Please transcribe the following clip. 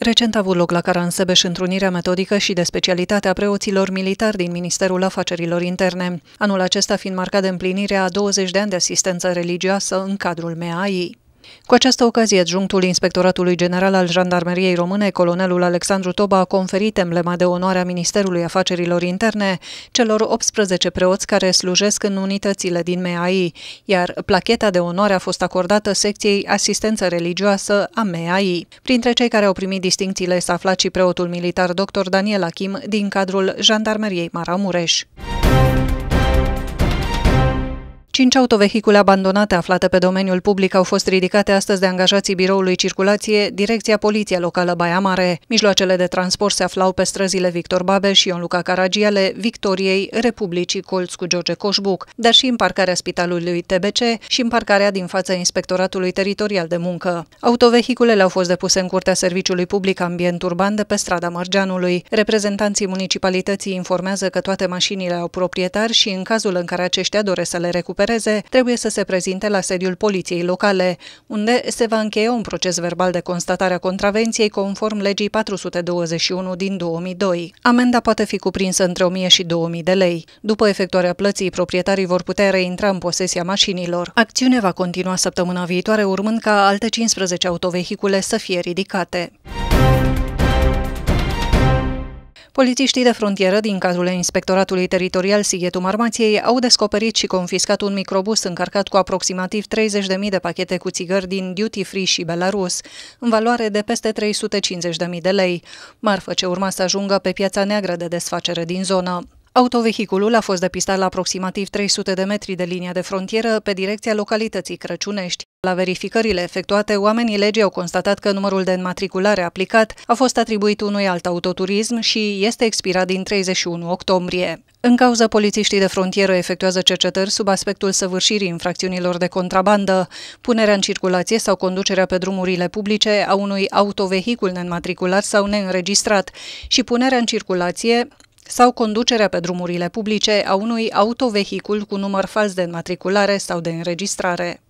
Recent a avut loc la Caransebeș întrunirea metodică și de specialitate a preoților militari din Ministerul Afacerilor Interne, anul acesta fiind marcat de împlinirea a 20 de ani de asistență religioasă în cadrul MAI. Cu această ocazie, adjunctul Inspectoratului General al Jandarmeriei Române, colonelul Alexandru Toba, a conferit emblema de onoare a Ministerului Afacerilor Interne celor 18 preoți care slujesc în unitățile din MEAI, iar placheta de onoare a fost acordată secției Asistență Religioasă a MEAI. Printre cei care au primit distincțiile s-a aflat și preotul militar dr. Daniel Achim din cadrul Jandarmeriei Maramureș. Cinci autovehicule abandonate aflate pe domeniul public au fost ridicate astăzi de angajații Biroului Circulație, Direcția Poliție Locală Baia Mare. Mijloacele de transport se aflau pe străzile Victor Babe și Ion Luca Caragiale, Victoriei, Republicii Colț cu George Coșbuc, dar și în parcarea Spitalului TBC și în parcarea din fața Inspectoratului Teritorial de Muncă. Autovehiculele au fost depuse în curtea Serviciului Public Ambient Urban de pe strada Mărgeanului. Reprezentanții municipalității informează că toate mașinile au proprietari și în cazul în care aceștia doresc să le recupereze, coopereze trebuie să se prezinte la sediul poliției locale, unde se va încheia un proces verbal de constatare a contravenției conform legii 421 din 2002. Amenda poate fi cuprinsă între 1000 și 2000 de lei. După efectuarea plății, proprietarii vor putea reintra în posesia mașinilor. Acțiunea va continua săptămâna viitoare, urmând ca alte 15 autovehicule să fie ridicate. Polițiștii de frontieră din cazul Inspectoratului Teritorial Sighetul Marmației au descoperit și confiscat un microbus încărcat cu aproximativ 30.000 de pachete cu țigări din Duty Free și Belarus, în valoare de peste 350.000 de lei, marfă ce urma să ajungă pe piața neagră de desfacere din zonă. Autovehiculul a fost depistat la aproximativ 300 de metri de linia de frontieră pe direcția localității Crăciunești. La verificările efectuate, oamenii legii au constatat că numărul de înmatriculare aplicat a fost atribuit unui alt autoturism și este expirat din 31 octombrie. În cauza polițiștii de frontieră efectuează cercetări sub aspectul săvârșirii infracțiunilor de contrabandă, punerea în circulație sau conducerea pe drumurile publice a unui autovehicul neînmatriculat sau neînregistrat și punerea în circulație sau conducerea pe drumurile publice a unui autovehicul cu număr fals de înmatriculare sau de înregistrare.